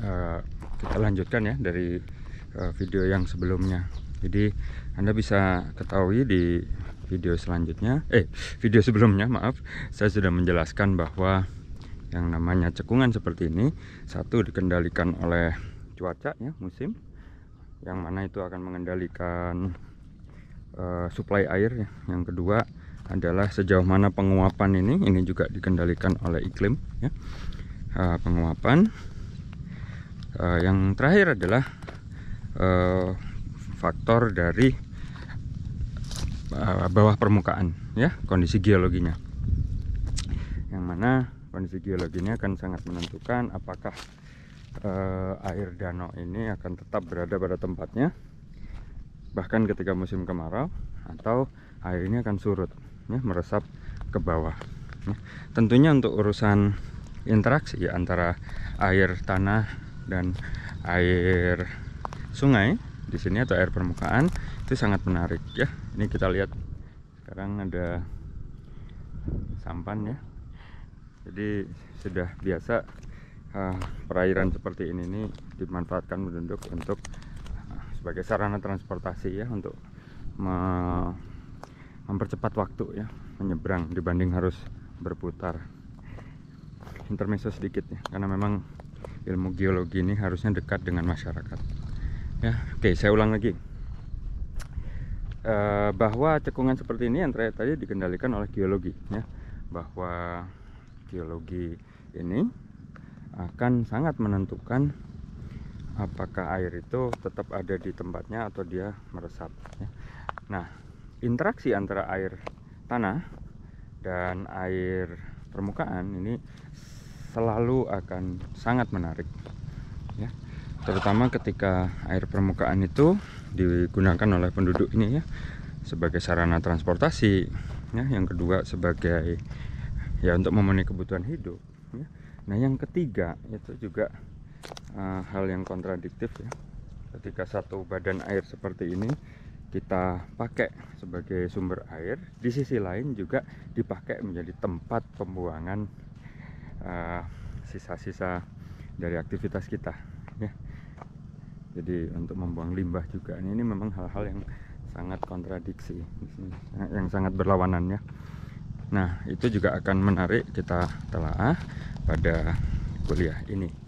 Eh, kita lanjutkan ya dari eh, video yang sebelumnya jadi Anda bisa ketahui di video selanjutnya eh video sebelumnya maaf saya sudah menjelaskan bahwa yang namanya cekungan seperti ini satu dikendalikan oleh cuaca ya musim yang mana itu akan mengendalikan uh, suplai air ya. yang kedua adalah sejauh mana penguapan ini ini juga dikendalikan oleh iklim ya uh, penguapan uh, yang terakhir adalah uh, faktor dari uh, bawah permukaan ya kondisi geologinya yang mana kondisi geologinya akan sangat menentukan apakah uh, air danau ini akan tetap berada pada tempatnya bahkan ketika musim kemarau atau air ini akan surut ya, meresap ke bawah ya. tentunya untuk urusan interaksi ya antara air tanah dan air sungai di sini atau air permukaan itu sangat menarik ya. Ini kita lihat sekarang ada sampan ya. Jadi sudah biasa uh, perairan seperti ini ini dimanfaatkan penduduk untuk uh, sebagai sarana transportasi ya untuk me mempercepat waktu ya menyeberang dibanding harus berputar intermeso sedikit ya karena memang ilmu geologi ini harusnya dekat dengan masyarakat ya oke saya ulang lagi eh, bahwa cekungan seperti ini yang terakhir tadi dikendalikan oleh geologi ya bahwa geologi ini akan sangat menentukan apakah air itu tetap ada di tempatnya atau dia meresap ya. nah interaksi antara air tanah dan air permukaan ini selalu akan sangat menarik ya terutama ketika air permukaan itu digunakan oleh penduduk ini ya sebagai sarana transportasi ya yang kedua sebagai ya untuk memenuhi kebutuhan hidup ya. nah yang ketiga itu juga uh, hal yang kontradiktif ya ketika satu badan air seperti ini kita pakai sebagai sumber air di sisi lain juga dipakai menjadi tempat pembuangan Eh, sisa-sisa uh, dari aktivitas kita ya jadi untuk membuang limbah juga ini ini memang hal-hal yang sangat kontradiksi yang sangat berlawanan ya nah itu juga akan menarik kita telah pada kuliah ini